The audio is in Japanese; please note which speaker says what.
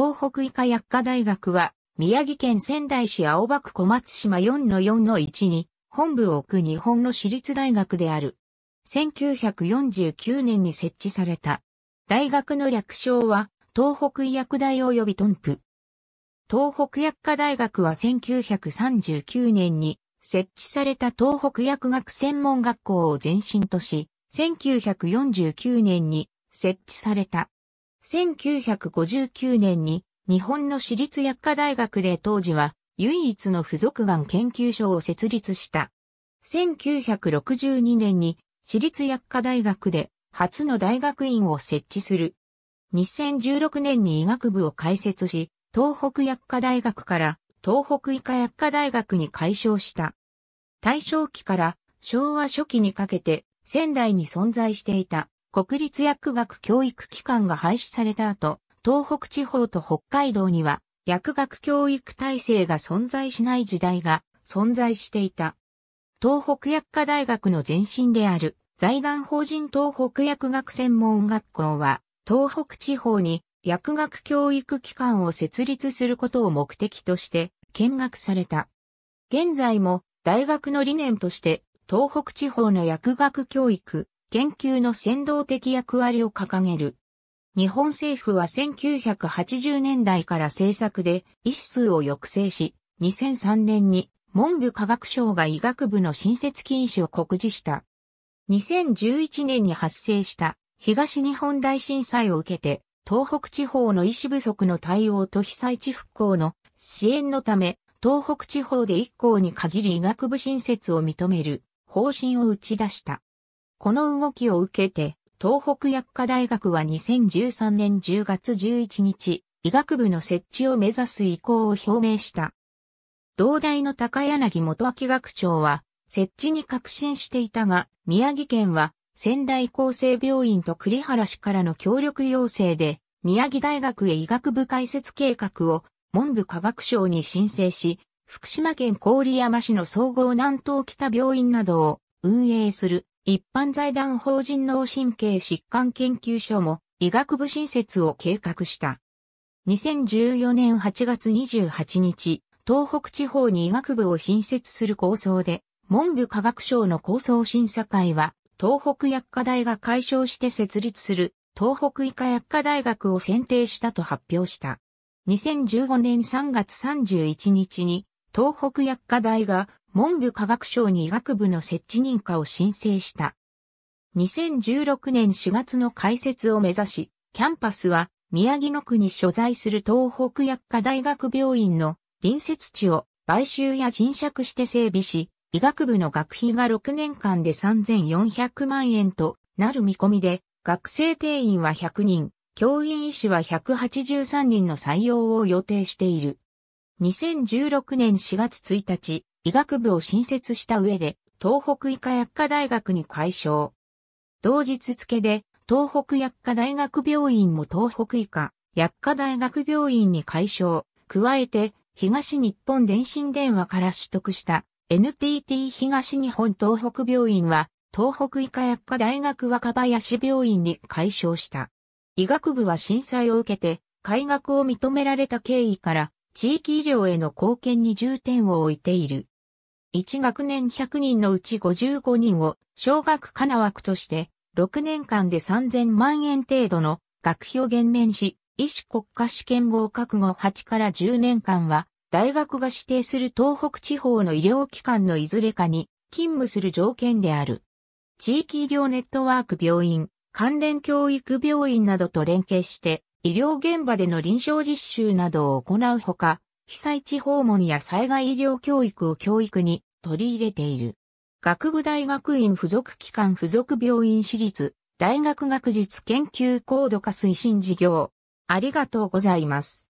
Speaker 1: 東北医科薬科大学は、宮城県仙台市青葉区小松島4-4-1に、本部を置く日本の私立大学である。1949年に設置された。大学の略称は、東北医薬大及びトンプ。東北薬科大学は1939年に設置された東北薬学専門学校を前身とし、1949年に設置された1959年に日本の私立薬科大学で当時は唯一の付属がん研究所を設立した。1962年に私立薬科大学で初の大学院を設置する。2016年に医学部を開設し、東北薬科大学から東北医科薬科大学に改称した。大正期から昭和初期にかけて仙台に存在していた国立薬学教育機関が廃止された後、東北地方と北海道には薬学教育体制が存在しない時代が存在していた。東北薬科大学の前身である財団法人東北薬学専門学校は東北地方に薬学教育機関を設立することを目的として見学された。現在も大学の理念として東北地方の薬学教育、研究の先導的役割を掲げる。日本政府は1980年代から政策で医師数を抑制し、2003年に文部科学省が医学部の新設禁止を告示した。2011年に発生した東日本大震災を受けて、東北地方の医師不足の対応と被災地復興の支援のため、東北地方で一校に限り医学部新設を認める方針を打ち出した。この動きを受けて、東北薬科大学は2013年10月11日、医学部の設置を目指す意向を表明した。同大の高柳元明学長は、設置に革新していたが、宮城県は仙台厚生病院と栗原市からの協力要請で、宮城大学へ医学部開設計画を文部科学省に申請し、福島県郡山市の総合南東北病院などを運営する一般財団法人脳神経疾患研究所も医学部新設を計画した。2014年8月28日、東北地方に医学部を新設する構想で、文部科学省の構想審査会は、東北薬科大が解消して設立する東北医科薬科大学を選定したと発表した。2015年3月31日に東北薬科大が文部科学省に医学部の設置認可を申請した。2016年4月の開設を目指し、キャンパスは宮城野区に所在する東北薬科大学病院の隣接地を買収や人借して整備し、医学部の学費が6年間で3400万円となる見込みで、学生定員は100人、教員医師は183人の採用を予定している。2016年4月1日、医学部を新設した上で、東北医科薬科大学に改称。同日付で、東北薬科大学病院も東北医科薬科大学病院に改称。加えて、東日本電信電話から取得した NTT 東日本東北病院は、東北医科薬科大学若林病院に改称した。医学部は震災を受けて、開学を認められた経緯から、地域医療への貢献に重点を置いている。1学年100人のうち55人を小学科な枠として6年間で3000万円程度の学費を減免し、医師国家試験合格後8から10年間は大学が指定する東北地方の医療機関のいずれかに勤務する条件である。地域医療ネットワーク病院、関連教育病院などと連携して医療現場での臨床実習などを行うほか、被災地訪問や災害医療教育を教育に取り入れている。学部大学院附属機関附属病院私立大学学術研究高度化推進事業。ありがとうございます。